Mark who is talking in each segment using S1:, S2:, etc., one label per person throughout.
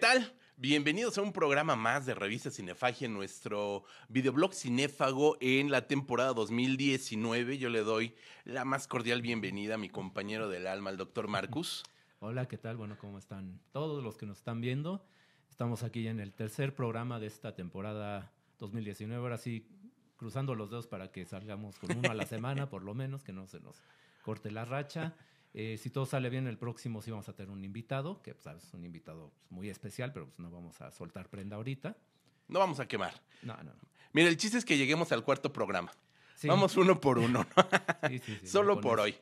S1: ¿Qué tal? Bienvenidos a un programa más de Revista Cinefagia, nuestro videoblog cinéfago en la temporada 2019. Yo le doy la más cordial bienvenida a mi compañero del alma, el doctor Marcus.
S2: Hola, ¿qué tal? Bueno, ¿cómo están todos los que nos están viendo? Estamos aquí en el tercer programa de esta temporada 2019. Ahora sí, cruzando los dedos para que salgamos con uno a la semana, por lo menos, que no se nos corte la racha. Eh, si todo sale bien, el próximo sí vamos a tener un invitado, que pues, es un invitado pues, muy especial, pero pues, no vamos a soltar prenda ahorita.
S1: No vamos a quemar. No, no. Mira, el chiste es que lleguemos al cuarto programa. Vamos uno por uno, ¿no? Solo por hoy,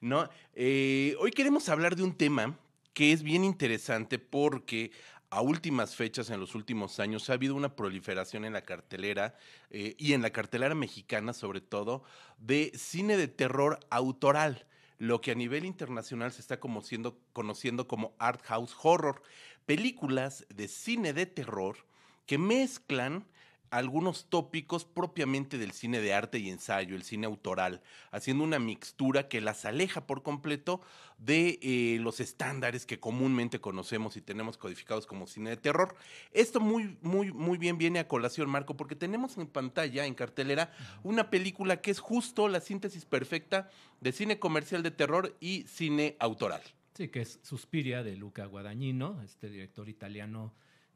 S1: ¿no? Eh, hoy queremos hablar de un tema que es bien interesante porque a últimas fechas, en los últimos años, ha habido una proliferación en la cartelera eh, y en la cartelera mexicana sobre todo de cine de terror autoral lo que a nivel internacional se está conociendo como art house horror, películas de cine de terror que mezclan algunos tópicos propiamente del cine de arte y ensayo, el cine autoral, haciendo una mixtura que las aleja por completo de eh, los estándares que comúnmente conocemos y tenemos codificados como cine de terror. Esto muy, muy, muy bien viene a colación, Marco, porque tenemos en pantalla, en cartelera, una película que es justo la síntesis perfecta de cine comercial de terror y cine autoral.
S2: Sí, que es Suspiria de Luca Guadagnino, este director italiano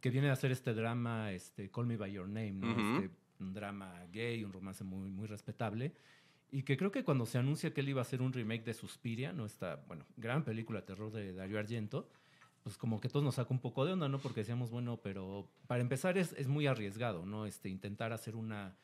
S2: que viene a hacer este drama, este, Call Me By Your Name, este, un drama gay, un romance muy, muy respetable. Y que creo que cuando se anuncia que él iba a hacer un remake de Suspiria, ¿no? Esta, bueno, gran película de terror de Dario Argento, pues como que todos nos sacó un poco de onda, ¿no? Porque decíamos, bueno, pero para empezar es, es muy arriesgado, ¿no? Este, intentar hacer una,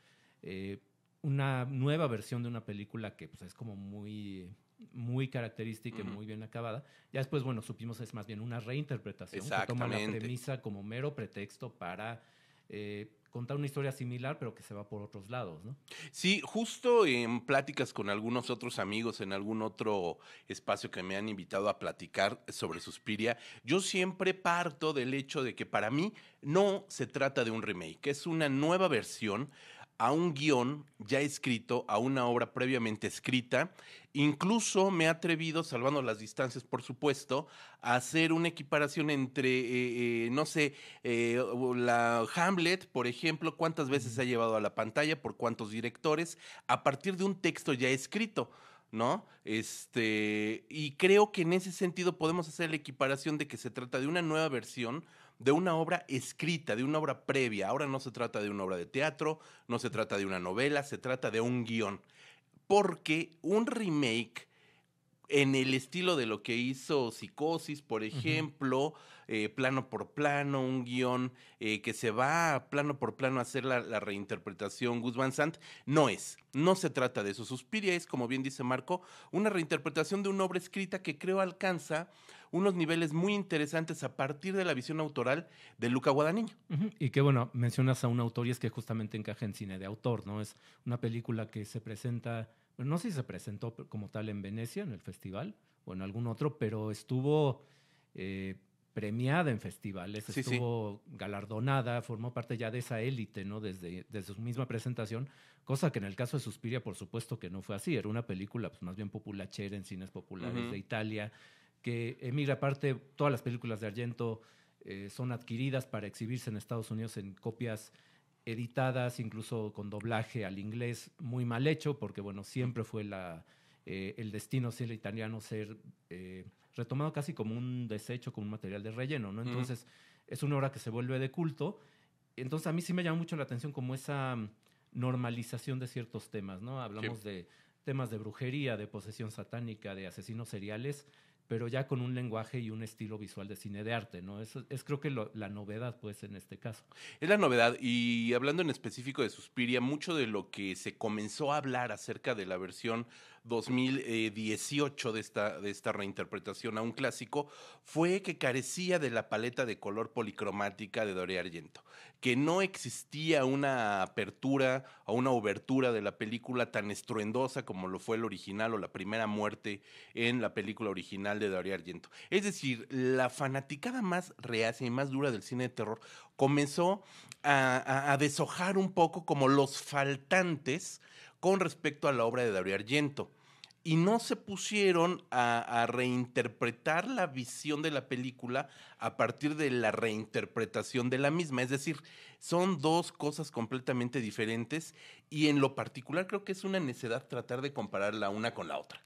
S2: eh, una nueva versión de una película que pues, es como muy muy característica y muy bien acabada. Ya después, bueno, supimos es más bien una reinterpretación que toma la premisa como mero pretexto para eh, contar una historia similar, pero que se va por otros lados, ¿no?
S1: Sí, justo en pláticas con algunos otros amigos en algún otro espacio que me han invitado a platicar sobre Suspiria, yo siempre parto del hecho de que para mí no se trata de un remake, es una nueva versión a un guión ya escrito, a una obra previamente escrita. Incluso me he atrevido, salvando las distancias, por supuesto, a hacer una equiparación entre, eh, eh, no sé, eh, la Hamlet, por ejemplo, cuántas veces se ha llevado a la pantalla, por cuántos directores, a partir de un texto ya escrito. ¿no? Este, y creo que en ese sentido podemos hacer la equiparación de que se trata de una nueva versión de una obra escrita, de una obra previa. Ahora no se trata de una obra de teatro, no se trata de una novela, se trata de un guión. Porque un remake en el estilo de lo que hizo Psicosis, por ejemplo, eh, plano por plano, un guión eh, que se va plano por plano a hacer la, reinterpretación Gus Van Sant, no es, no se trata de eso. Suspiria es, como bien dice Marco, una reinterpretación de una obra escrita que creo alcanza unos niveles muy interesantes a partir de la visión autoral de Luca Guadagnino.
S2: Y qué bueno, mencionas a un autor y es que justamente encaja en cine de autor, ¿no? Es una película que se presenta, no sé si se presentó como tal en Venecia, en el festival, o en algún otro, pero estuvo... Eh, premiada en festivales, estuvo galardonada, formó parte ya de esa élite, ¿no? Desde, desde, su misma presentación, cosa que en el caso de Suspiria, por supuesto que no fue así, era una película pues, más bien populachera en cines populares de Italia, que emigra aparte, todas las películas de Argento eh, son adquiridas para exhibirse en Estados Unidos en copias editadas, incluso con doblaje al inglés, muy mal hecho, porque bueno, siempre fue la, eh, el destino el italiano ser eh, retomado casi como un desecho, como un material de relleno, ¿no? Entonces, es una obra que se vuelve de culto. Entonces, a mí sí me llama mucho la atención como esa normalización de ciertos temas, ¿no? Hablamos de temas de brujería, de posesión satánica, de asesinos seriales, pero ya con un lenguaje y un estilo visual de cine de arte, ¿no? Eso es creo que la novedad, pues, en este caso.
S1: Es la novedad, y hablando en específico de Suspiria, mucho de lo que se comenzó a hablar acerca de la versión 2018 de esta, de esta reinterpretación a un clásico fue que carecía de la paleta de color policromática de Doré Argento, que no existía una apertura o una obertura de la película tan estruendosa como lo fue el original o la primera muerte en la película original de Doré Argento. Es decir, la fanaticada más reacia y más dura del cine de terror comenzó a, deshojar un poco como los faltantes con respecto a la obra de Darío Argento. Y no se pusieron a, reinterpretar la visión de la película a partir de la reinterpretación de la misma. Es decir, son dos cosas completamente diferentes y en lo particular creo que es una necedad tratar de comparar la una con la otra.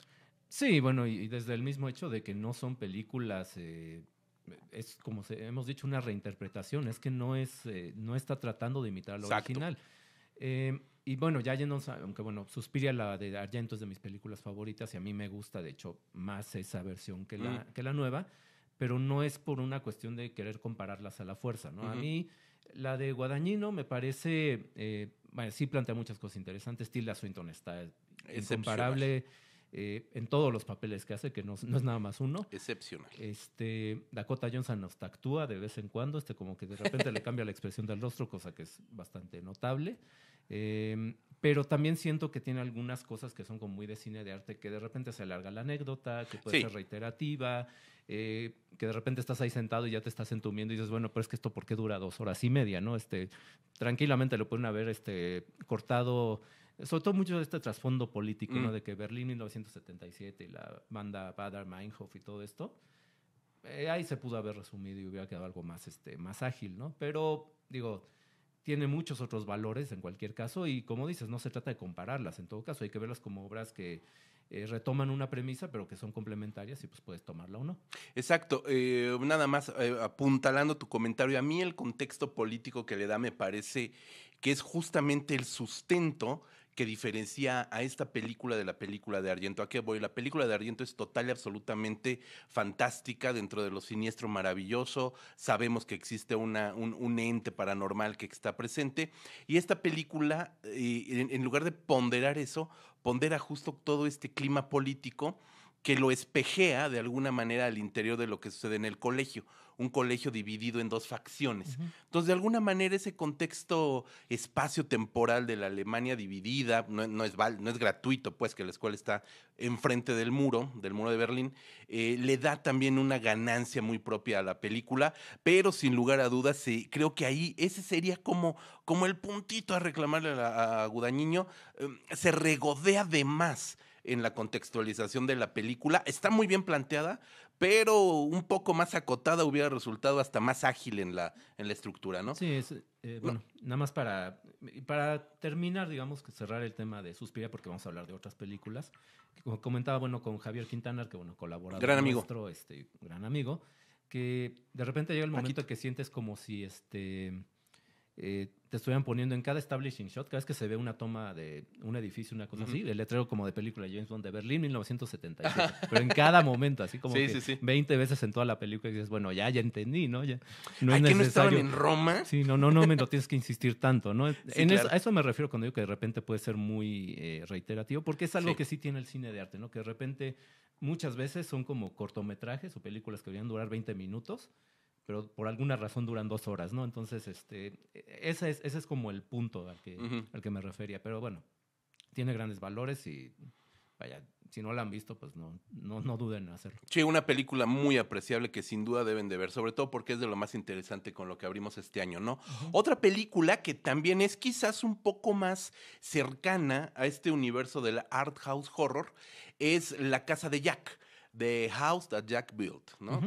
S2: Sí, bueno, y, desde el mismo hecho de que no son películas... Eh, es como se, hemos dicho, una reinterpretación, es que no, es, eh, no está tratando de imitar lo original. Eh, y bueno, ya yendo, aunque bueno, Suspiria, la de Argento es de mis películas favoritas y a mí me gusta, de hecho, más esa versión que la, mm. que la nueva, pero no es por una cuestión de querer compararlas a la fuerza, ¿no? A mí, la de Guadañino me parece, eh, bueno, sí plantea muchas cosas interesantes, Tilda Swinton está incomparable. Eh, en todos los papeles que hace, que no, es nada más uno. Excepcional. Este, Dakota Johnson nos tactúa de vez en cuando, este, como que de repente le cambia la expresión del rostro, cosa que es bastante notable. Em, pero también siento que tiene algunas cosas que son como muy de cine de arte, que de repente se alarga la anécdota, que puede ser reiterativa, eh, que de repente estás ahí sentado y ya te estás entumiendo y dices, bueno, pero es que esto por qué dura dos horas y media, ¿no? Este, tranquilamente lo pueden haber este, cortado sobre todo mucho de este trasfondo político, ¿no? Mm. De que Berlín 1977 y la banda Bader Meinhof y todo esto, eh, ahí se pudo haber resumido y hubiera quedado algo más, este, más ágil, ¿no? Pero, digo, tiene muchos otros valores en cualquier caso y como dices, no se trata de compararlas, en todo caso hay que verlas como obras que eh, retoman una premisa pero que son complementarias y pues puedes tomarla o no.
S1: Exacto, eh, nada más apuntalando tu comentario, a mí el contexto político que le da me parece que es justamente el sustento que diferencia a esta película de la película de Argento. ¿A voy? La película de Argento es total y absolutamente fantástica dentro de lo siniestro maravilloso. Sabemos que existe un, ente paranormal que está presente. Y esta película, eh, en lugar de ponderar eso, pondera justo todo este clima político que lo espejea de alguna manera al interior de lo que sucede en el colegio un colegio dividido en dos facciones. Entonces, de alguna manera, ese contexto espacio-temporal de la Alemania dividida, no, es, no es gratuito, pues, que la escuela está enfrente del muro, del muro de Berlín, eh, le da también una ganancia muy propia a la película, pero sin lugar a dudas, eh, creo que ahí ese sería como, como el puntito a reclamarle a, Gudañiño, em, se regodea de más en la contextualización de la película. Está muy bien planteada, pero un poco más acotada hubiera resultado hasta más ágil en la, en la estructura, ¿no? Sí, es,
S2: eh, bueno, nada más para, para terminar, digamos, cerrar el tema de Suspiria, porque vamos a hablar de otras películas. Como comentaba, bueno, con Javier Quintana, que, bueno, colaboró gran nuestro, este, gran amigo, que de repente llega el momento que sientes como si, este eh, te estuvieran poniendo en cada establishing shot, cada vez que se ve una toma de un edificio, una cosa así, el letrero como de película James Bond de Berlín 1977, pero en cada momento, así como que 20 veces en toda la película y dices, bueno, ya, ya entendí, ¿no? Ya, no es no estaban en Roma? Sí, no, no, no me tienes que insistir tanto, ¿no? en eso, a eso me refiero cuando digo que de repente puede ser muy eh, reiterativo, porque es algo que sí tiene el cine de arte, ¿no? Que de repente muchas veces son como cortometrajes o películas que deberían durar 20 minutos, pero por alguna razón duran dos horas, ¿no? Entonces, este, ese, es, ese es como el punto al que, al que me refería. Pero bueno, tiene grandes valores y vaya, si no la han visto, pues no, no, no duden en hacerlo.
S1: Sí, una película muy apreciable que sin duda deben de ver, sobre todo porque es de lo más interesante con lo que abrimos este año, ¿no? Otra película que también es quizás un poco más cercana a este universo del art house horror es La Casa de Jack. The House That Jack Built, ¿no?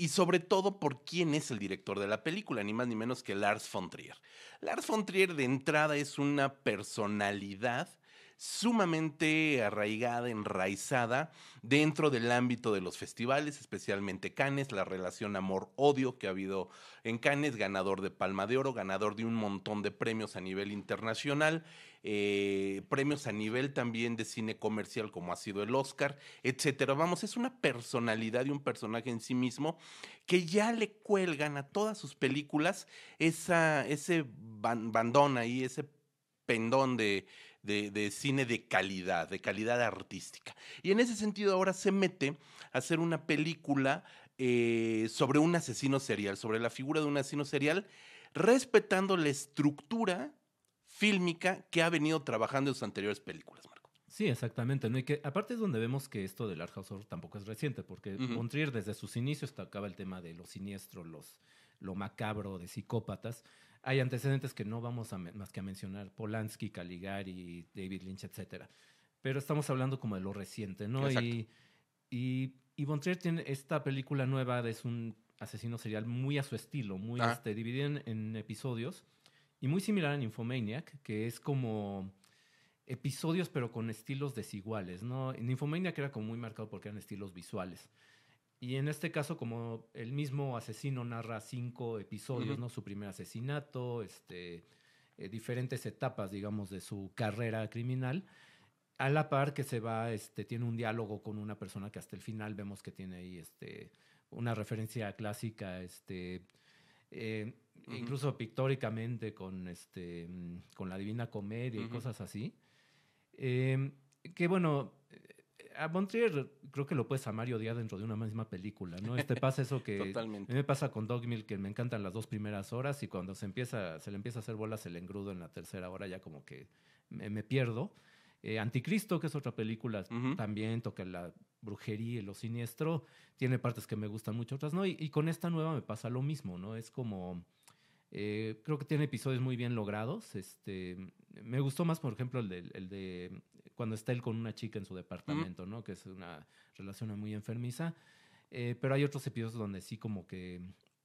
S1: y sobre todo por quién es el director de la película, ni más ni menos que Lars von Trier. Lars von Trier de entrada es una personalidad sumamente arraigada, enraizada dentro del ámbito de los festivales, especialmente Cannes, la relación amor-odio que ha habido en Cannes, ganador de Palma de Oro, ganador de un montón de premios a nivel internacional, eh, premios a nivel también de cine comercial como ha sido el Oscar, etcétera. Vamos, es una personalidad y un personaje en sí mismo que ya le cuelgan a todas sus películas esa, ese bandón ahí, ese pendón de de, cine de calidad, de calidad artística. Y en ese sentido ahora se mete a hacer una película eh, sobre un asesino serial, sobre la figura de un asesino serial, respetando la estructura fílmica que ha venido trabajando en sus anteriores películas, Marco. Sí,
S2: exactamente. ¿no? Y que aparte es donde vemos que esto del Art tampoco es reciente, porque desde sus inicios tocaba el tema de lo siniestro, los, lo macabro de psicópatas hay antecedentes que no vamos a más que a mencionar, Polanski, Caligari, David Lynch, etcétera. Pero estamos hablando como de lo reciente, ¿no? Y, y, y Von Trier tiene esta película nueva, es un asesino serial muy a su estilo, muy ah. este, dividido en, en, episodios y muy similar a Infomaniac, que es como episodios pero con estilos desiguales, ¿no? En Infomaniac era como muy marcado porque eran estilos visuales. Y en este caso, como el mismo asesino narra cinco episodios, ¿no? Su primer asesinato, este, eh, diferentes etapas, digamos, de su carrera criminal. A la par que se va, este, tiene un diálogo con una persona que hasta el final vemos que tiene ahí este, una referencia clásica, este, eh, incluso pictóricamente con, este, mm, con la Divina Comedia y cosas así. Em, que bueno, a Montrier creo que lo puedes amar y odiar dentro de una misma película, ¿no? Este pasa eso que Totalmente. A mí me pasa con Dogmill que me encantan las dos primeras horas y cuando se empieza se le empieza a hacer bolas se le engrudo en la tercera hora ya como que me, pierdo. Eh, Anticristo, que es otra película, también toca la brujería y lo siniestro. Tiene partes que me gustan mucho, otras no. y, con esta nueva me pasa lo mismo, ¿no? Es como eh, creo que tiene episodios muy bien logrados. Este, me gustó más, por ejemplo, el de, cuando está él con una chica en su departamento, ¿no? Que es una relación muy enfermiza. Eh, pero hay otros episodios donde sí como que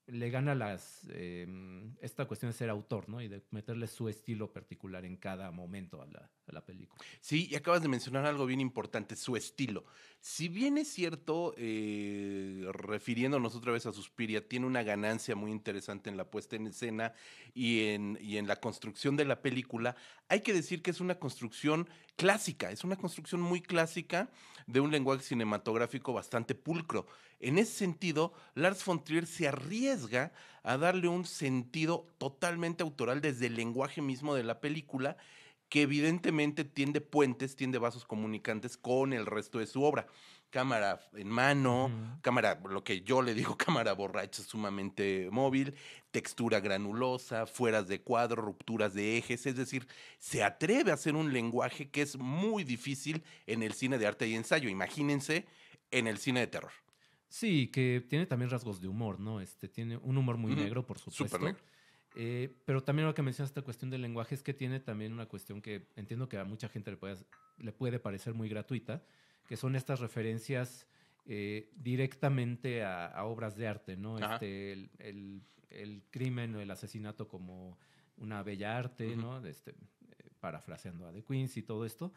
S2: le gana las, em, esta cuestión de ser autor, ¿no? Y de meterle su estilo particular en cada momento a la,
S1: película. Sí, y acabas de mencionar algo bien importante, su estilo. Si bien es cierto, eh, refiriéndonos otra vez a Suspiria, tiene una ganancia muy interesante en la puesta en escena y en la construcción de la película, hay que decir que es una construcción clásica, es una construcción muy clásica de un lenguaje cinematográfico bastante pulcro. En ese sentido, Lars von Trier se arriesga a darle un sentido totalmente autoral desde el lenguaje mismo de la película, que evidentemente tiende puentes, tiende vasos comunicantes con el resto de su obra. Cámara en mano, cámara, lo que yo le digo, cámara borracha sumamente móvil, textura granulosa, fueras de cuadro, rupturas de ejes, es decir, se atreve a hacer un lenguaje que es muy difícil en el cine de arte y ensayo. Imagínense en el cine de terror.
S2: Sí, que tiene también rasgos de humor, ¿no? Este, tiene un humor muy negro, por supuesto. Eh, pero también lo que mencionas, esta cuestión del lenguaje, es que tiene también una cuestión que entiendo que a mucha gente le puede, le puede parecer muy gratuita, que son estas referencias eh, directamente a, obras de arte, ¿no? Este, el, crimen o el asesinato como una bella arte, ¿no? Este, eh, parafraseando a The Queens y todo esto.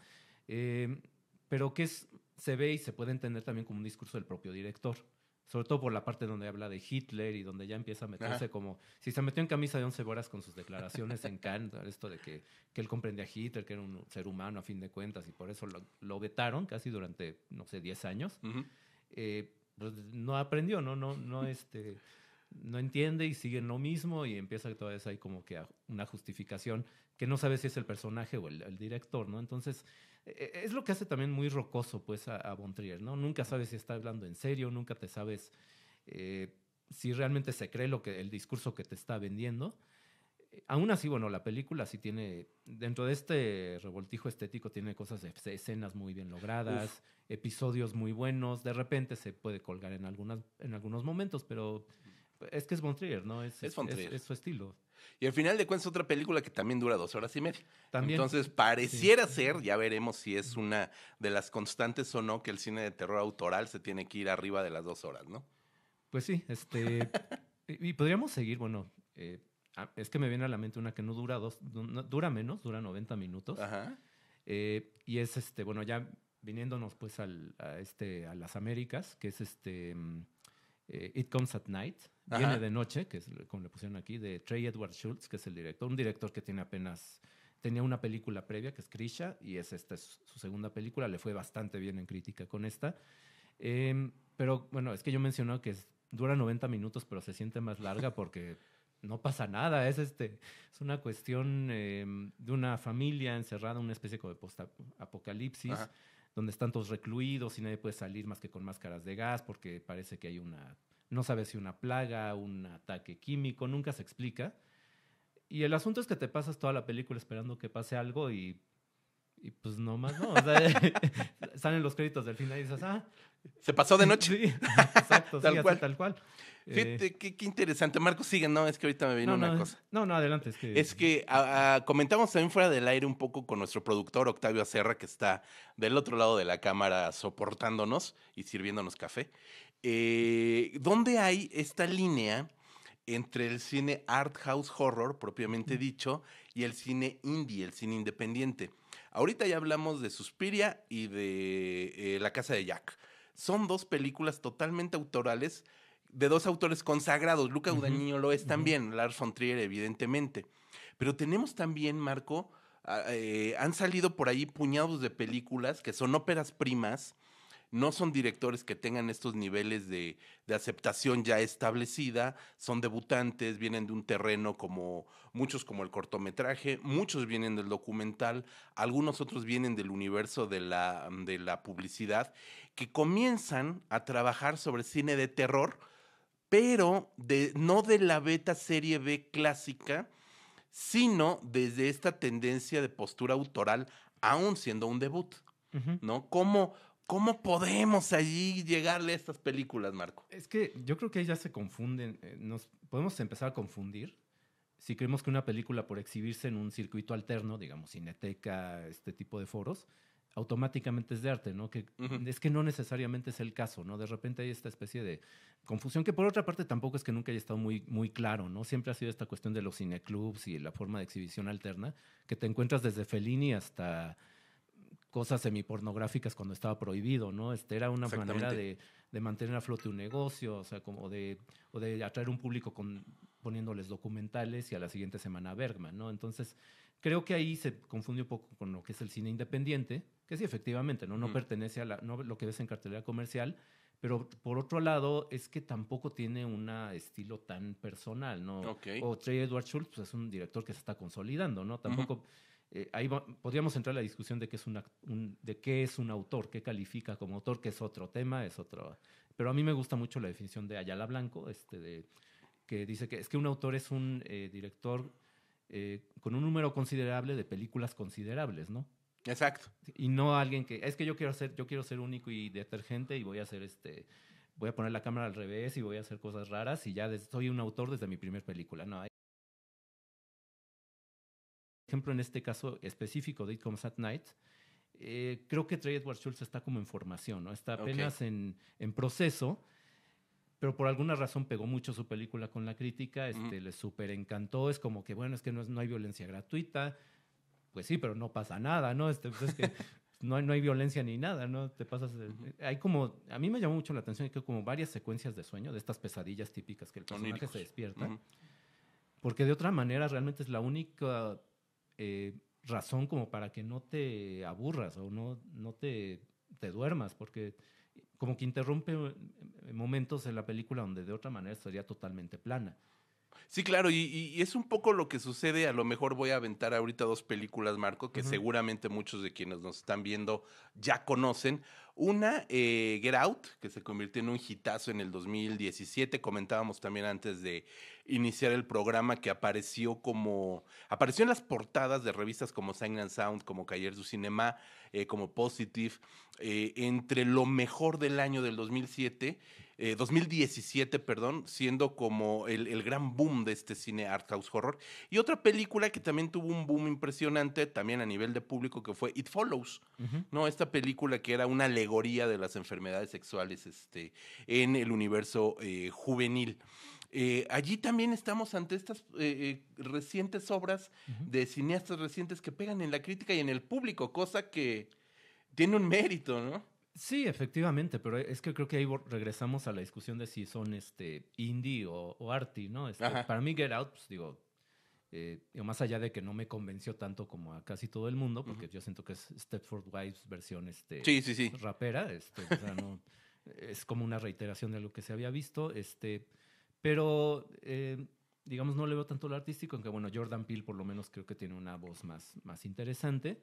S2: pero que es se ve y se puede entender también como un discurso del propio director. Sobre todo por la parte donde habla de Hitler y donde ya empieza a meterse como. Si se metió en camisa de once horas con sus declaraciones en Cannes, esto de que, que, él comprendía a Hitler, que era un ser humano a fin de cuentas, y por eso lo, lo vetaron casi durante, no sé, 10 años, eh, pues no aprendió, ¿no? No, no, este, no entiende y sigue en lo mismo y empieza todavía ahí como que una justificación que no sabe si es el personaje o el, el director, ¿no? Entonces e-, es lo que hace también muy rocoso pues a, Bontrier, ¿no? Nunca sabes si está hablando en serio, nunca te sabes eh, si realmente se cree lo que, el discurso que te está vendiendo. Eh, aún así, bueno, la película sí tiene, dentro de este revoltijo estético, tiene cosas, escenas muy bien logradas, episodios muy buenos, de repente se puede colgar en, algunas, en algunos momentos, pero es que es Von ¿no? Es, es, es, su estilo.
S1: Y al final de cuentas, otra película que también dura dos horas y media. También. Entonces, pareciera ser, ya veremos si es una de las constantes o no, que el cine de terror autoral se tiene que ir arriba de las dos horas, ¿no?
S2: Pues sí, este. y podríamos seguir, bueno, eh, ah, es que me viene a la mente una que no dura dos, dura menos, dura 90 minutos. Ajá. Eh, y es este, bueno, ya viniéndonos pues a, este, a las Américas, que es este. Mm, eh, It Comes at Night, viene de noche, que es como le pusieron aquí, de Trey Edward Schultz, que es el director, un director que tiene apenas, tenía una película previa que es Krisha, y es esta es su segunda película, le fue bastante bien en crítica con esta. Em, pero bueno, es que yo menciono que dura 90 minutos, pero se siente más larga porque no pasa nada. Es, este, es una cuestión em, de una familia encerrada una especie como de post-apocalipsis donde están todos recluidos y nadie puede salir más que con máscaras de gas porque parece que hay una, no sabes si una plaga, un ataque químico, nunca se explica. Y el asunto es que te pasas toda la película esperando que pase algo y y pues no más, no. O sea, salen los créditos del final y dices, ah. Se pasó de noche. Sí, exacto, tal, sí, cual. tal cual.
S1: Fíjate, eh, qué, interesante. Marcos, sigue, no, es que ahorita me vino una cosa. No, no, adelante. Es que, es que comentamos también fuera del aire un poco con nuestro productor Octavio Acerra, que está del otro lado de la cámara soportándonos y sirviéndonos café. Eh, ¿Dónde hay esta línea entre el cine art house horror, propiamente dicho, y el cine indie, el cine independiente? Ahorita ya hablamos de Suspiria y de eh, La Casa de Jack. Son dos películas totalmente autorales de dos autores consagrados. Luca Guadagnino lo es también, Lars von Trier, evidentemente. Pero tenemos también, Marco, eh, han salido por ahí puñados de películas que son óperas primas no son directores que tengan estos niveles de, aceptación ya establecida, son debutantes, vienen de un terreno como muchos como el cortometraje, muchos vienen del documental, algunos otros vienen del universo de la, mm, de la publicidad, que comienzan a trabajar sobre cine de terror, pero de, no de la beta serie B clásica, sino desde esta tendencia de postura autoral, aún siendo un debut. ¿No? ¿Cómo podemos allí llegarle a estas películas, Marco? Es que yo creo
S2: que ahí ya se confunden, eh, nos podemos empezar a confundir si creemos que una película por exhibirse en un circuito alterno, digamos cineteca, este tipo de foros, automáticamente es de arte, ¿no? Que es que no necesariamente es el caso, ¿no? De repente hay esta especie de confusión que por otra parte tampoco es que nunca haya estado muy, muy claro, ¿no? Siempre ha sido esta cuestión de los cineclubs y la forma de exhibición alterna que te encuentras desde Fellini hasta cosas semipornográficas cuando estaba prohibido, ¿no? Este, era una manera de, mantener a flote un negocio, o sea, como de, o de atraer un público con, poniéndoles documentales y a la siguiente semana Bergman, ¿no? Entonces, creo que ahí se confunde un poco con lo que es el cine independiente, que sí, efectivamente, ¿no? No mm. pertenece a la, no, lo que ves en cartelera comercial, pero por otro lado, es que tampoco tiene un estilo tan personal, ¿no? O Trey Edward Schultz pues, es un director que se está consolidando, ¿no? Tampoco... Eh, ahí podríamos entrar a la discusión de qué, es un, de qué es un autor, qué califica como autor, que es otro tema, es otro. Pero a mí me gusta mucho la definición de Ayala Blanco, este, de, que dice que es que un autor es un eh, director eh, con un número considerable de películas considerables, ¿no? Exacto. Y no alguien que es que yo quiero ser, yo quiero ser único y detergente y voy a hacer este, voy a poner la cámara al revés y voy a hacer cosas raras y ya soy un autor desde mi primera película. No, ejemplo, en este caso específico de It Comes at Night, eh, creo que Trey Edward Schultz está como en formación, ¿no? Está apenas en, en, proceso, pero por alguna razón pegó mucho su película con la crítica, este, le súper encantó, es como que, bueno, es que no, no hay violencia gratuita, pues sí, pero no pasa nada, ¿no? Este, pues es que no, hay, no hay violencia ni nada, ¿no? Te pasas... hay como... A mí me llamó mucho la atención que como varias secuencias de sueño, de estas pesadillas típicas que el personaje se despierta, porque de otra manera realmente es la única eh, razón como para que no te aburras o no, no te, duermas, porque como que interrumpe eh, eh, momentos en la película donde de otra manera estaría totalmente plana.
S1: Sí, claro, y, es un poco lo que sucede. A lo mejor voy a aventar ahorita dos películas, Marco, que seguramente muchos de quienes nos están viendo ya conocen. Una, Get Out, que se convirtió en un hitazo en el 2017. Comentábamos también antes de iniciar el programa que apareció como. apareció en las portadas de revistas como Sign and Sound, como Cayer du Cinema, eh, como Positive, eh, entre lo mejor del año del 2007. 2017, eh, perdón, siendo como el, gran boom de este cine art house horror. Y otra película que también tuvo un boom impresionante, también a nivel de público, que fue It Follows, ¿no? Esta película que era una alegoría de las enfermedades sexuales este, en el universo juvenil. Eh, allí también estamos ante estas eh, eh, recientes obras de cineastas recientes que pegan en la crítica y en el público, cosa que tiene un mérito, ¿no?
S2: Sí, efectivamente, pero es que creo que ahí regresamos a la discusión de si son este indie o, arty, ¿no? Este, para mí Get Out, pues, digo, más allá de que no me convenció tanto como a casi todo el mundo, porque yo siento que es Stepford Wives versión este, sí, sí, rapera, este, es como una reiteración de lo que se había visto, este... Pero, eh, digamos, no le veo tanto lo artístico, aunque bueno, Jordan Peele por lo menos creo que tiene una voz más, más interesante.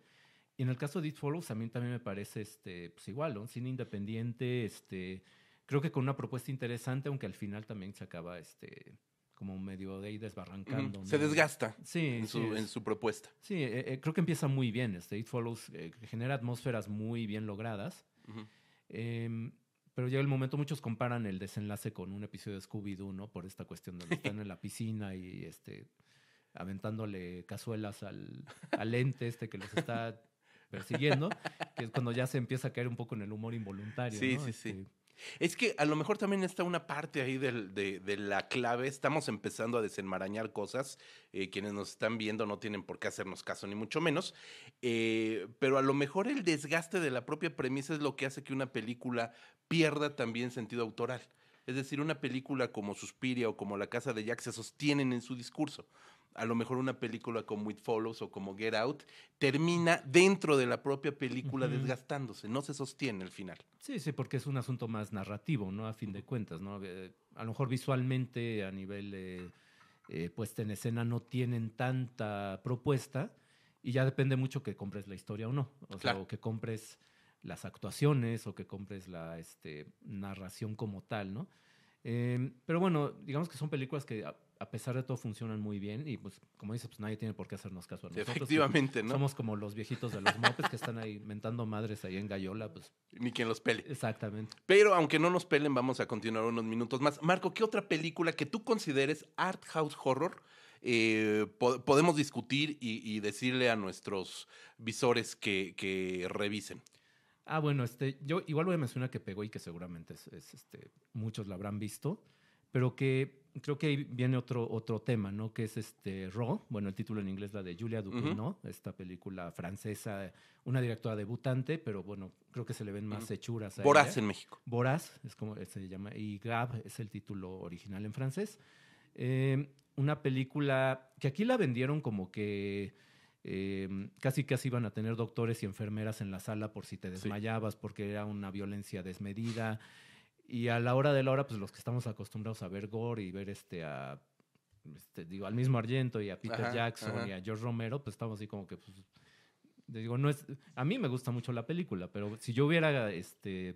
S2: Y en el caso de It Follows, a mí también me parece este, pues igual, un cine independiente, este, creo que con una propuesta interesante, aunque al final también se acaba este, como medio de desbarrancando. Se desgasta en, su, propuesta. Sí, eh, eh, creo que empieza muy bien. Este, It Follows genera atmósferas muy bien logradas. Pero llega el momento, muchos comparan el desenlace con un episodio de Scooby-Doo, ¿no? Por esta cuestión donde están en la piscina y este, aventándole cazuelas al, ente este que los está persiguiendo, que es cuando ya se empieza a caer un poco en el humor involuntario. Sí, ¿no? sí, sí.
S1: Este, es que a lo mejor también está una parte ahí de, de, la clave. Estamos empezando a desenmarañar cosas. Eh, quienes nos están viendo no tienen por qué hacernos caso, ni mucho menos. Eh, pero a lo mejor el desgaste de la propia premisa es lo que hace que una película pierda también sentido autoral. Es decir, una película como Suspiria o como La Casa de Jack se sostienen en su discurso. A lo mejor una película como It Follows o como Get Out termina dentro de la propia película desgastándose, no se sostiene el final.
S2: Sí, sí, porque es un asunto más narrativo, ¿no? A fin de cuentas, ¿no? Eh, a lo mejor visualmente, a nivel eh, puesta en escena, no tienen tanta propuesta y ya depende mucho que compres la historia o no. O sea, que compres las actuaciones o que compres la este, narración como tal, ¿no? Em, pero bueno, digamos que son películas que a, pesar de todo funcionan muy bien y pues como dices, pues nadie tiene por qué hacernos caso a nosotros. Efectivamente, ¿no? Somos como los viejitos de los mopes que están ahí mentando madres ahí en Gallola,
S1: pues... Ni quien los pele.
S2: Exactamente.
S1: Pero aunque no nos pelen, vamos a continuar unos minutos más. Marco, ¿qué otra película que tú consideres art house horror? Eh, podemos discutir y, decirle a nuestros visores que revisen. Ah,
S2: bueno, este, yo igual voy a mencionar que pegó y que seguramente este, muchos la habrán visto, pero que creo que ahí viene otro, otro tema, ¿no? Que es este Raw, bueno, el título en inglés la de Julia Ducournau, esta película francesa, una directora debutante, pero bueno, creo que se le ven más hechuras. A en México. Boraz, es como se llama, y Gab es el título original en francés. Eh, una película que aquí la vendieron como que Em, casi casi iban a tener doctores y enfermeras en la sala por si te desmayabas, porque era una violencia desmedida. Y a la hora de la hora, pues los que estamos acostumbrados a ver gore y ver este, este digo, al mismo Argento y a Peter Jackson y a George Romero, pues estamos así como que pues, digo, no es a mí me gusta mucho la película, pero si yo hubiera este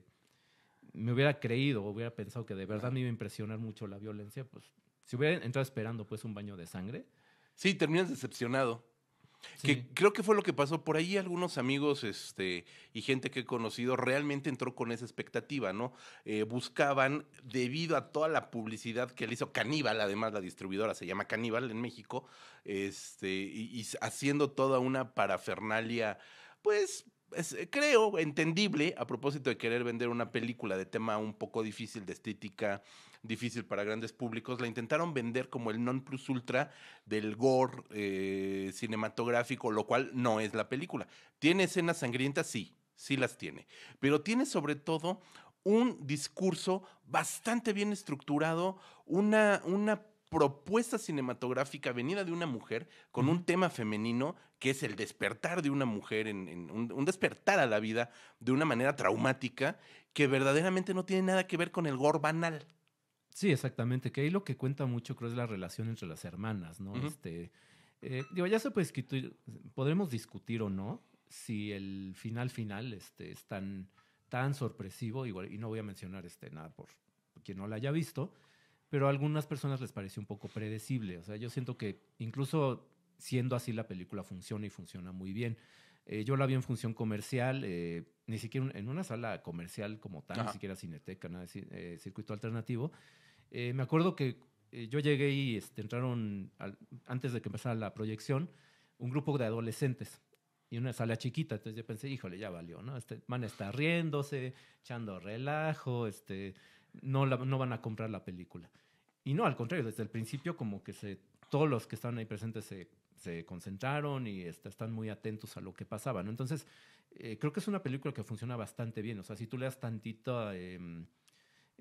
S2: me hubiera creído, hubiera pensado que de verdad me iba a impresionar mucho la violencia, pues si hubiera entrado esperando pues un baño de sangre.
S1: Sí, terminas decepcionado. Que creo que fue lo que pasó. Por ahí algunos amigos este, y gente que he conocido realmente entró con esa expectativa, ¿no? Eh, buscaban, debido a toda la publicidad que le hizo Caníbal, además la distribuidora se llama Caníbal en México, este, y, haciendo toda una parafernalia, pues eh, creo entendible a propósito de querer vender una película de tema un poco difícil de estética difícil para grandes públicos, la intentaron vender como el non plus ultra del gore eh, cinematográfico, lo cual no es la película. ¿Tiene escenas sangrientas? Sí, sí las tiene. Pero tiene sobre todo un discurso bastante bien estructurado, una, una propuesta cinematográfica venida de una mujer con un tema femenino que es el despertar de una mujer, en, un, despertar a la vida de una manera traumática que verdaderamente no tiene nada que ver con el gore banal. Sí, exactamente,
S2: que ahí lo que cuenta mucho creo es la relación entre las hermanas, ¿no? Este, eh, digo, ya se puede discutir, podremos discutir o no si el final final este, es tan, tan sorpresivo, igual, y no voy a mencionar este, nada por quien no la haya visto, pero a algunas personas les pareció un poco predecible. O sea, yo siento que incluso siendo así la película funciona y funciona muy bien. Eh, yo la vi en función comercial, eh, ni siquiera en una sala comercial como tal, ni siquiera cineteca, nada, de circuito alternativo. Eh, me acuerdo que eh, yo llegué y este, entraron, antes de que empezara la proyección, un grupo de adolescentes y una sala chiquita. Entonces yo pensé, híjole, ya valió, ¿no? Este, van a estar riéndose, echando relajo, este, no, la, no van a comprar la película. Y no, al contrario, desde el principio como que todos los que estaban ahí presentes se, se concentraron y este, están muy atentos a lo que pasaba, ¿no? Entonces, eh, creo que es una película que funciona bastante bien. O sea, si tú le das tantito... Em,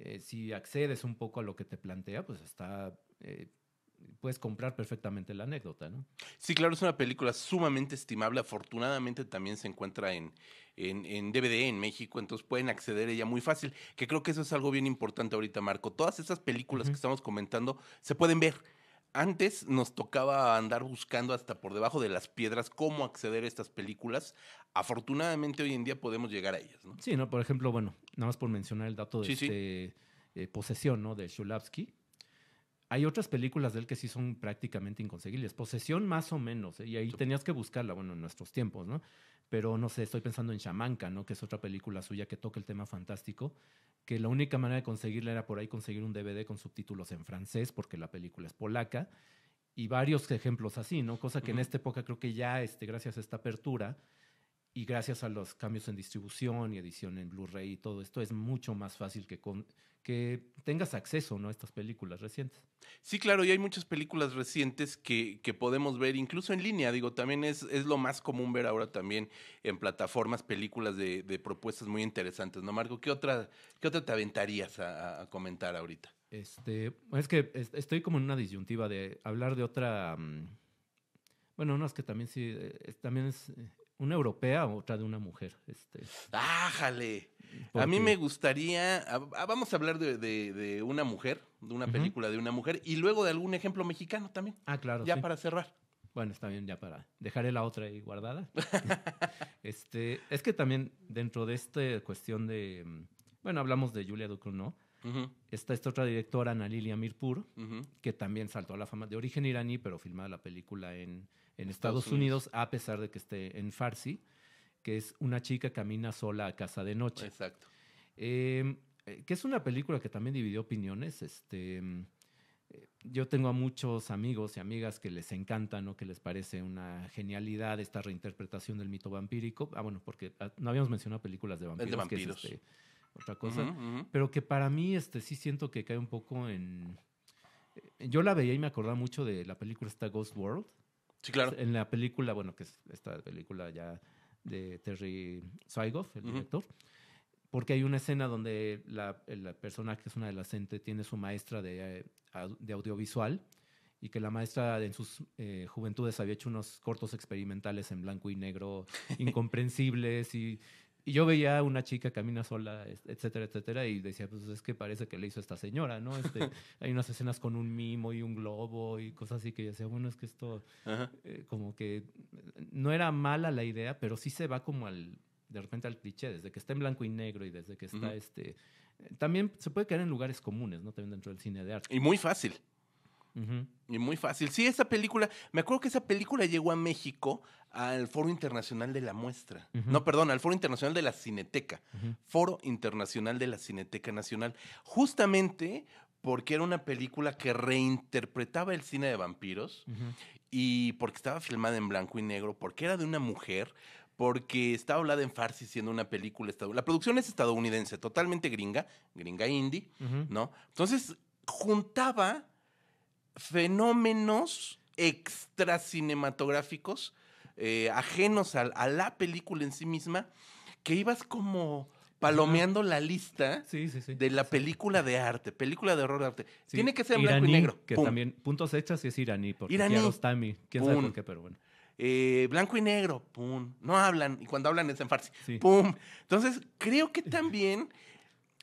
S2: eh, si accedes un poco a lo que te plantea, pues está... Eh, puedes comprar perfectamente la anécdota, ¿no?
S1: Sí, claro, es una película sumamente estimable. Afortunadamente también se encuentra en, DVD en México, entonces pueden acceder ella muy fácil, que creo que eso es algo bien importante ahorita, Marco. Todas esas películas que estamos comentando se pueden ver. Antes nos tocaba andar buscando hasta por debajo de las piedras cómo acceder a estas películas afortunadamente hoy en día podemos llegar a ellas. ¿no?
S2: Sí, ¿no? por ejemplo, bueno, nada más por mencionar el dato de
S1: este, eh,
S2: Posesión ¿no? de Shulavsky. Hay otras películas de él que sí son prácticamente inconseguibles. Posesión más o menos, ¿eh? y ahí tenías que buscarla, bueno, en nuestros tiempos, ¿no? Pero no sé, estoy pensando en Shamanca, ¿no? Que es otra película suya que toca el tema fantástico, que la única manera de conseguirla era por ahí conseguir un DVD con subtítulos en francés, porque la película es polaca, y varios ejemplos así, ¿no? Cosa que en esta época creo que ya, este, gracias a esta apertura, y gracias a los cambios en distribución y edición en Blu-ray y todo esto, es mucho más fácil que, que tengas acceso ¿no? a estas películas recientes.
S1: Sí, claro, y hay muchas películas recientes que, podemos ver incluso en línea. Digo, también es, es, lo más común ver ahora también en plataformas películas de, propuestas muy interesantes, ¿no, Marco? ¿Qué otra, qué otra te aventarías a, comentar ahorita?
S2: Este, es que estoy como en una disyuntiva de hablar de otra... Mm, bueno, no, es que también sí, eh, también es, eh, una europea o otra de una mujer. Este.
S1: ¡Ájale! A mí me gustaría. vamos a hablar de, una mujer, de una película de una mujer, y luego de algún ejemplo mexicano también.
S2: Ah, claro. Ya para
S1: cerrar. Bueno, está bien, ya para.
S2: Dejaré la otra ahí guardada. este, es que también dentro de esta cuestión de. Bueno, hablamos de Julia Ducournau. ¿no? Está esta otra directora, Ana Lilia Mirpur, que también saltó a la fama de origen iraní, pero filmaba la película en en Estados, Unidos, a pesar de que esté en Farsi, que es Una chica camina sola a casa de noche. Exacto. Em, eh, que es una película que también dividió opiniones. Este, em, eh, yo tengo a muchos amigos y amigas que les encanta, ¿no? que les parece una genialidad esta reinterpretación del mito vampírico. Ah, bueno, porque ah, no habíamos mencionado películas de vampiros, que es este, otra cosa. Pero que para mí este, sí siento que cae un poco en... Eh, yo la veía y me acordaba mucho de la película esta Ghost World, Sí, claro. En la película, bueno, que es esta película ya de Terry Zweigoff, el director, porque hay una escena donde la, persona que es una adolescente tiene su maestra de, eh, audiovisual y que la maestra en sus eh, juventudes había hecho unos cortos experimentales en blanco y negro incomprensibles y y yo veía a una chica camina sola, etcétera, etcétera, y decía, pues es que parece que le hizo esta señora, ¿no? Este, hay unas escenas con un mimo y un globo y cosas así que yo decía, bueno, es que esto eh, como que no era mala la idea, pero sí se va como al, de repente al cliché, desde que está en blanco y
S1: negro y desde que está este... También se puede caer en lugares comunes, ¿no? También dentro del cine de arte. Y muy fácil. Y muy fácil. Sí, esa película, me acuerdo que esa película llegó a México al Foro Internacional de la Muestra. No, perdón, al Foro Internacional de la Cineteca. Foro Internacional de la Cineteca Nacional. Justamente porque era una película que reinterpretaba el cine de vampiros y porque estaba filmada en blanco y negro, porque era de una mujer, porque estaba hablada en farsi siendo una película estadounidense. La producción es estadounidense, totalmente gringa, gringa indie, ¿no? Entonces juntaba fenómenos extracinematográficos eh, ajenos a, la película en sí misma, que ibas como palomeando la lista de la película de arte, película de horror de arte. Tiene que ser blanco y negro. Que también, puntos hechas y es iraní, porque iraní. quién sabe por qué, pero bueno. Eh, blanco y negro, pum. No hablan, y cuando hablan es en farsi, pum. Entonces, creo que también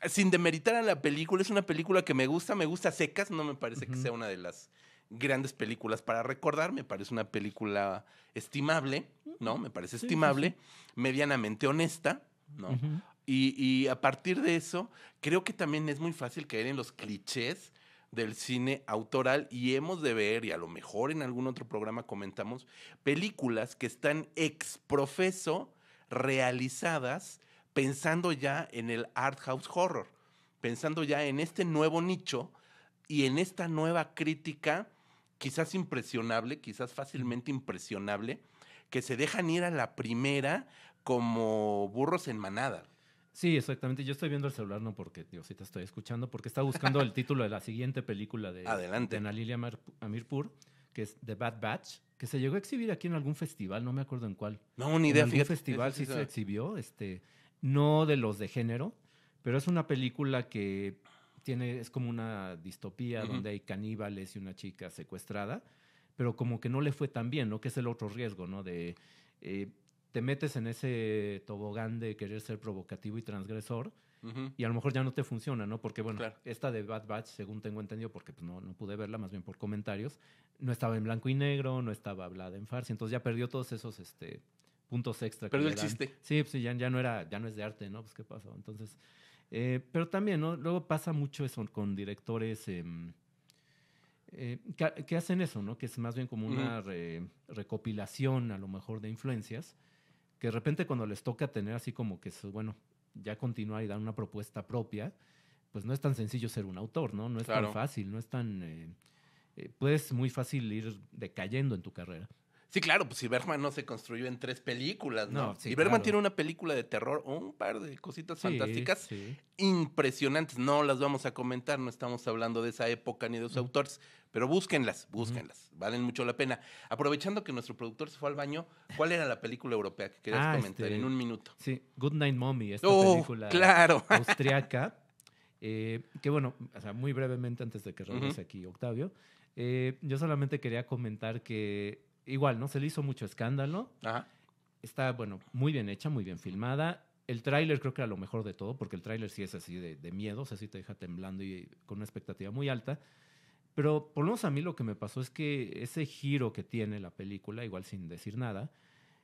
S1: sin demeritar a la película, es una película que me gusta, me gusta secas, no me parece que sea una de las grandes películas para recordar, me parece una película estimable, ¿no? Me parece estimable, medianamente honesta, ¿no? y, y, a partir de eso, creo que también es muy fácil caer en los clichés del cine autoral y hemos de ver, y a lo mejor en algún otro programa comentamos, películas que están ex profeso realizadas pensando ya en el art house horror, pensando ya en este nuevo nicho y en esta nueva crítica, quizás impresionable, quizás fácilmente impresionable, que se dejan ir a la primera como burros en manada.
S2: Sí, exactamente. Yo estoy viendo el celular, no porque, Diosita sí te estoy escuchando, porque está buscando el título de la siguiente película de, Adelante. Lilia Amirpur, que es The Bad Batch, que se llegó a exhibir aquí en algún festival, no me acuerdo en cuál. No, ni idea. En algún festival sí se exhibió, este, no de los de género, pero es una película que tiene, es como una distopía donde hay caníbales y una chica secuestrada, pero como que no le fue tan bien, ¿no? Que es el otro riesgo, ¿no? De eh, te metes en ese tobogán de querer ser provocativo y transgresor y a lo mejor ya no te funciona, ¿no? Porque, bueno, esta de Bad Batch, según tengo entendido, porque pues, no, pude verla, más bien por comentarios, no estaba en blanco y negro, no estaba hablada en farsa. entonces ya perdió todos esos, este, puntos extra. Pero el chiste. Sí, pues ya, ya, no era, ya no es de arte, ¿no? Pues qué pasó. Entonces, eh, pero también, ¿no? Luego pasa mucho eso con directores em, eh, que, hacen eso, ¿no? Que es más bien como una recopilación a lo mejor de influencias, que de repente cuando les toca tener así como que, bueno, ya continuar y dar una propuesta propia, pues no es tan sencillo ser un autor, ¿no? No es tan fácil, no es tan... Eh, puedes muy fácil ir decayendo en tu carrera.
S1: Sí, claro, pues si Bergman no se construyó en tres películas, ¿no? no Bergman tiene una película de terror, o un par de cositas fantásticas impresionantes. No las vamos a comentar, no estamos hablando de esa época ni de sus mm. autores, pero búsquenlas, búsquenlas, valen mucho la pena. Aprovechando que nuestro productor se fue al baño, ¿cuál era la película europea que querías ah, comentar este, en un minuto?
S2: Sí, Good Night Mommy, esta oh, película claro. austriaca. Eh, que bueno, o sea, muy brevemente antes de que regrese aquí Octavio, eh, yo solamente quería comentar que igual, ¿no? Se le hizo mucho escándalo. Está, bueno, muy bien hecha, muy bien filmada. El tráiler creo que era lo mejor de todo, porque el tráiler sí es así de, miedo, o sea, sí te deja temblando y con una expectativa muy alta. Pero por lo menos a mí lo que me pasó es que ese giro que tiene la película, igual sin decir nada,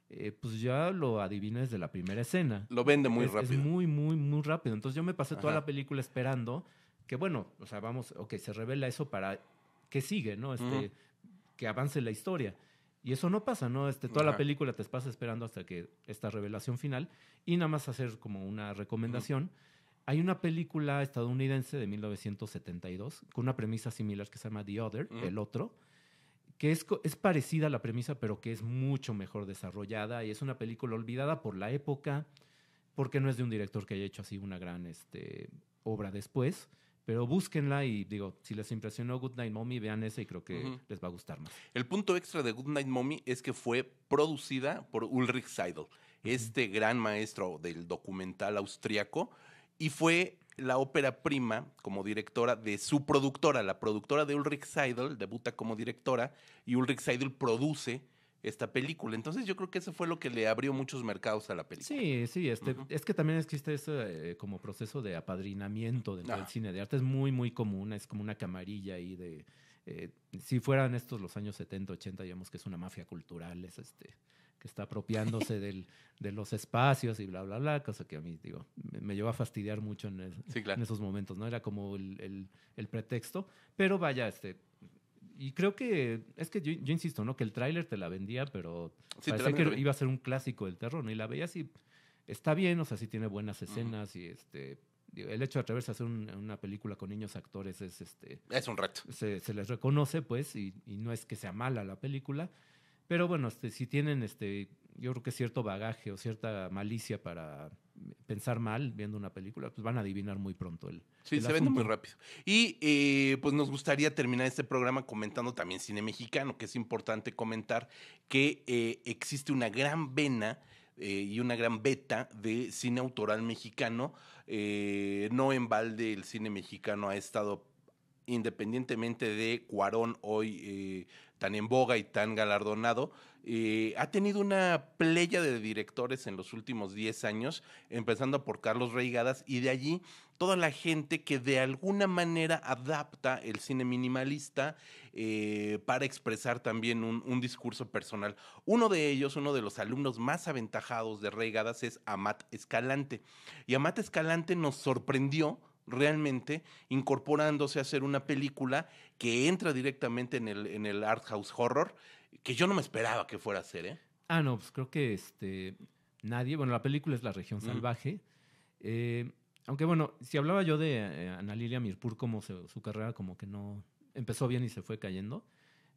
S2: eh, pues ya lo adivina desde la primera escena. Lo vende muy rápido. Es muy, muy, muy rápido. Entonces yo me pasé toda la película esperando que, bueno, o sea, vamos, que se revela eso para que sigue, ¿no? Este, Que avance la historia. Y eso no pasa, ¿no? Este, toda la película te pasa esperando hasta que esta revelación final. Y nada más hacer como una recomendación. Hay una película estadounidense de 1972 con una premisa similar que se llama The Other, el otro, que es, parecida a la premisa, pero que es mucho mejor desarrollada. Y es una película olvidada por la época, porque no es de un director que haya hecho así una gran este, obra después pero búsquenla y digo, si les impresionó Good Night Mommy, vean esa y creo que les va a gustar más.
S1: El punto extra de Good Night Mommy es que fue producida por Ulrich Seidel, este gran maestro del documental austriaco, y fue la ópera prima como directora de su productora. La productora de Ulrich Seidel debuta como directora y Ulrich Seidel produce esta película. Entonces yo creo que eso fue lo que le abrió muchos mercados a la película.
S2: Sí, sí, este, es que también existe ese eh, como proceso de apadrinamiento del cine de arte. Es muy, muy común, es como una camarilla ahí de... Eh, si fueran estos los años 70, 80, digamos que es una mafia cultural, este que está apropiándose del, de los espacios y bla, bla, bla, cosa que a mí, digo, me, llevó a fastidiar mucho en, en, esos momentos, ¿no? Era como el, el, el pretexto, pero vaya, este, y creo que, es que yo, insisto, ¿no? Que el tráiler te la vendía, pero parece que iba a ser un clásico del terror, ¿no? Y la veías y está bien, o sea, sí tiene buenas escenas y este... El hecho de atreverse a hacer una película con niños actores es este... Es un reto. Se, les reconoce, pues, y, no es que sea mala la película, pero bueno, este, si tienen este... Yo creo que cierto bagaje o cierta malicia para pensar mal viendo
S1: una película, pues van a adivinar muy pronto el. Sí, se vende muy rápido. Y eh, pues nos gustaría terminar este programa comentando también cine mexicano, que es importante comentar que eh, existe una gran vena. Eh, y una gran beta de cine autoral mexicano. no en balde el cine mexicano ha estado independientemente de Cuarón hoy tan en boga y tan galardonado, eh, ha tenido una playa de directores en los últimos 10 años, empezando por Carlos Reigadas, y de allí toda la gente que de alguna manera adapta el cine minimalista eh, para expresar también un, discurso personal. Uno de ellos, uno de los alumnos más aventajados de Reigadas es Amat Escalante. Y Amat Escalante nos sorprendió realmente incorporándose a hacer una película que entra directamente en el, en el art house horror que yo no me esperaba que fuera a ser, ¿eh?
S2: Ah, no, pues creo que este, nadie, bueno, la película es La región salvaje. Eh, aunque bueno, si hablaba yo de eh, Ana Lilia Mirpur, como su carrera como que no empezó bien y se fue cayendo,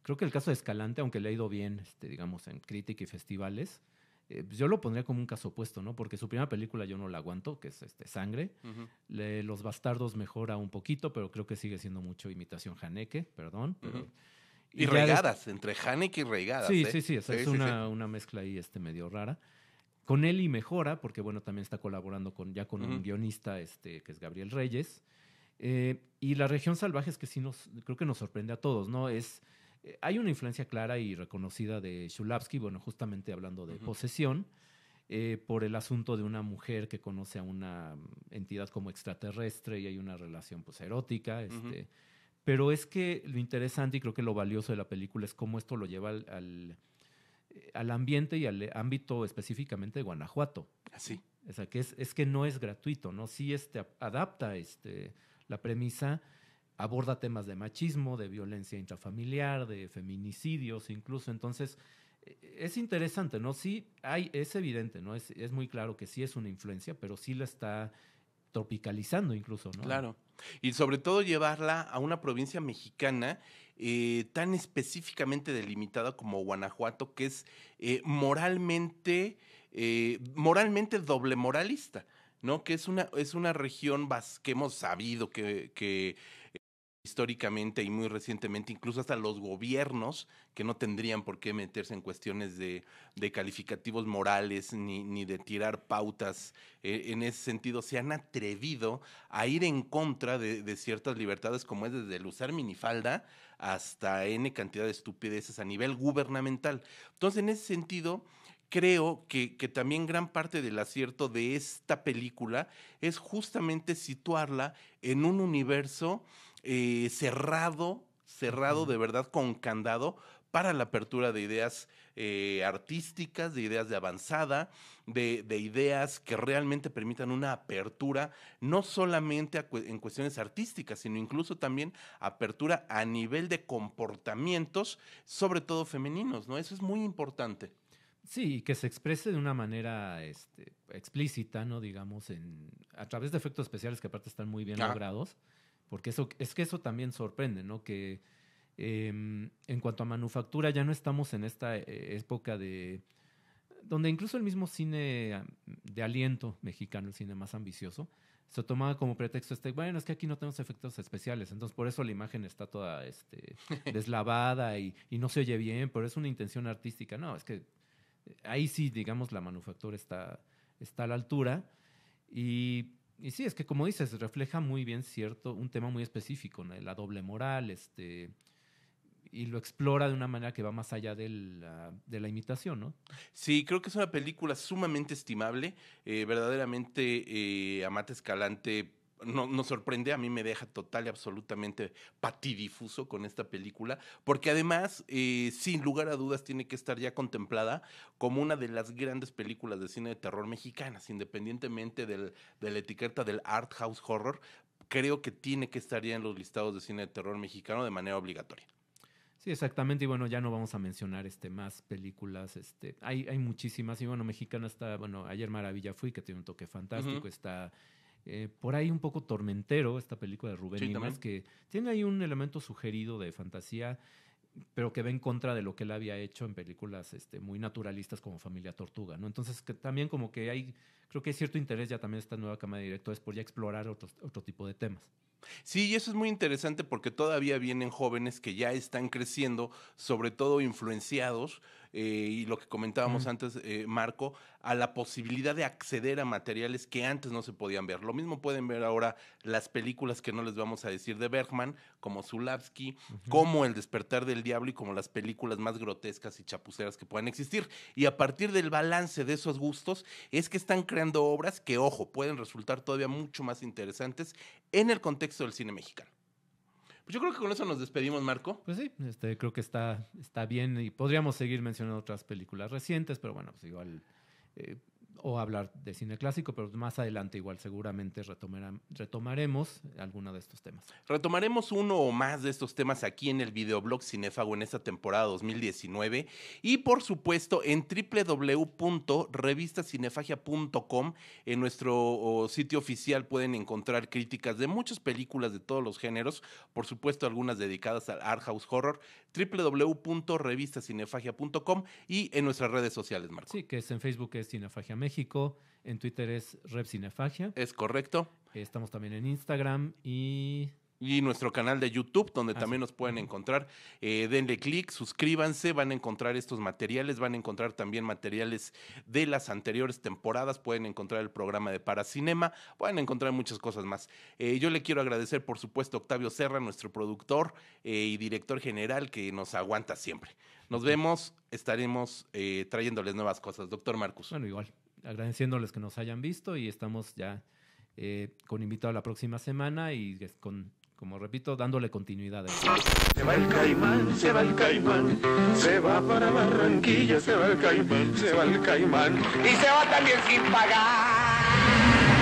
S2: creo que el caso de Escalante, aunque le ha ido bien, este, digamos, en crítica y festivales, eh, pues yo lo pondría como un caso opuesto, ¿no? Porque su primera película yo no la aguanto, que es este, Sangre. Los Bastardos mejora un poquito, pero creo que sigue siendo mucho imitación janeque perdón. Y, regadas, entre
S1: Haneke y regadas. Sí, ¿eh? sí, sí, es una, una,
S2: mezcla ahí este medio rara. Con él y mejora, porque bueno, también está colaborando con, ya con un guionista este, que es Gabriel Reyes. Eh, y la región salvaje es que sí nos, creo que nos sorprende a todos, ¿no? Es, eh, hay una influencia clara y reconocida de Shulavsky, bueno, justamente hablando de posesión, por el asunto de una mujer que conoce a una entidad como extraterrestre y hay una relación pues erótica, este... Pero es que lo interesante y creo que lo valioso de la película es cómo esto lo lleva al, eh, ambiente y al ámbito específicamente de Guanajuato. Así. Ah, o sea, que es, que no es gratuito, ¿no? Sí este, adapta este, la premisa, aborda temas de machismo, de violencia intrafamiliar, de feminicidios incluso. Entonces, e, e, es interesante, ¿no? Sí, hay, es evidente, ¿no? Es, es muy claro que sí es una influencia, pero sí la está tropicalizando incluso, ¿no? Claro.
S1: Y sobre todo llevarla a una provincia mexicana eh, tan específicamente delimitada como Guanajuato, que es eh, eh, moralmente, doble moralista, ¿no? Que es una, es una región que hemos sabido que históricamente y muy recientemente, incluso hasta los gobiernos que no tendrían por qué meterse en cuestiones de, calificativos morales ni, ni, de tirar pautas eh, en ese sentido, se han atrevido a ir en contra de, ciertas libertades como es desde el usar minifalda hasta N cantidad de estupideces a nivel gubernamental. Entonces, en ese sentido... Creo que, que también gran parte del acierto de esta película es justamente situarla en un universo eh, cerrado, cerrado de verdad con candado para la apertura de ideas eh, artísticas, de ideas de avanzada, de, ideas que realmente permitan una apertura, no solamente en cuestiones artísticas, sino incluso también apertura a nivel de comportamientos, sobre todo femeninos, ¿no? Eso es muy importante. Sí, que se exprese de una manera este, explícita, ¿no? Digamos, en, a través
S2: de efectos especiales que aparte están muy bien logrados porque eso, es que eso también sorprende, ¿no? Que em, en cuanto a manufactura ya no estamos en esta eh, época de... donde incluso el mismo cine de aliento mexicano, el cine más ambicioso, se tomaba como pretexto este, bueno, es que aquí no tenemos efectos especiales, entonces por eso la imagen está toda este, deslavada y, no se oye bien, pero es una intención artística. No, es que eh, ahí sí, digamos, la manufactura está, está a la altura y y sí, es que como dices, refleja muy bien cierto, un tema muy específico, la doble moral, este, y lo explora de una manera que va más allá de la, de la imitación, ¿no?
S1: Sí, creo que es una película sumamente estimable. Eh, verdaderamente, eh, Amate Escalante no, nos sorprende, a mí me deja total y absolutamente patidifuso con esta película, porque además, eh, sin lugar a dudas, tiene que estar ya contemplada como una de las grandes películas de cine de terror mexicanas, independientemente del, de la etiqueta del art house horror, creo que tiene que estar ya en los listados de cine de terror mexicano de manera obligatoria.
S2: Sí, exactamente. Y bueno, ya no vamos a mencionar este, más películas. Este, hay, hay muchísimas. Y bueno, mexicana está, bueno, ayer Maravilla fui, que tiene un toque fantástico. Está eh, por ahí un poco tormentero, esta película de Rubén sí, que tiene ahí un elemento sugerido de fantasía, pero que va en contra de lo que él había hecho en películas este, muy naturalistas como Familia Tortuga, ¿no? Entonces, también como que hay, creo que hay cierto interés ya también esta nueva cama de directores por ya explorar otro otro tipo de temas.
S1: Sí, y eso es muy interesante porque todavía vienen jóvenes que ya están creciendo, sobre todo influenciados, eh, y lo que comentábamos antes, eh, Marco, a la posibilidad de acceder a materiales que antes no se podían ver. Lo mismo pueden ver ahora las películas que no les vamos a decir de Bergman, como Zulavsky, como El despertar del diablo y como las películas más grotescas y chapuceras que puedan existir. Y a partir del balance de esos gustos es que están creando obras que, ojo, pueden resultar todavía mucho más interesantes en el contexto del cine mexicano. Pues yo creo que con eso nos despedimos, Marco. Pues sí,
S2: este, creo que está, está bien y podríamos seguir mencionando otras películas recientes, pero bueno, pues igual eh, o hablar de cine clásico, pero más adelante igual seguramente retomaremos alguno de estos temas.
S1: Retomaremos uno o más de estos temas aquí en el videoblog Cinefago en esta temporada 2019 y por supuesto en www.revistacinefagia.com en nuestro sitio oficial pueden encontrar críticas de muchas películas de todos los géneros, por supuesto algunas dedicadas al art house horror, www.revistacinefagia.com y en nuestras redes sociales, Marco.
S2: Sí, que es en Facebook es Cinefagia México. En Twitter es Repcinefagia.
S1: Es correcto.
S2: Estamos también en Instagram y
S1: y nuestro canal de YouTube, donde ah, también nos pueden encontrar. Eh, denle clic, suscríbanse, van a encontrar estos materiales, van a encontrar también materiales de las anteriores temporadas, pueden encontrar el programa de Paracinema, pueden encontrar muchas cosas más. Eh, yo le quiero agradecer, por supuesto, a Octavio Serra, nuestro productor eh, y director general, que nos aguanta siempre. Nos vemos, estaremos trayéndoles nuevas cosas. Doctor Marcus. Bueno, igual
S2: agradeciéndoles que nos hayan visto y estamos ya eh, con invitado la próxima semana y con, como repito, dándole continuidad. Se va el caimán, se va el
S1: caimán, se va para Barranquilla, se va el caimán,
S2: se va el caimán y se va también sin pagar.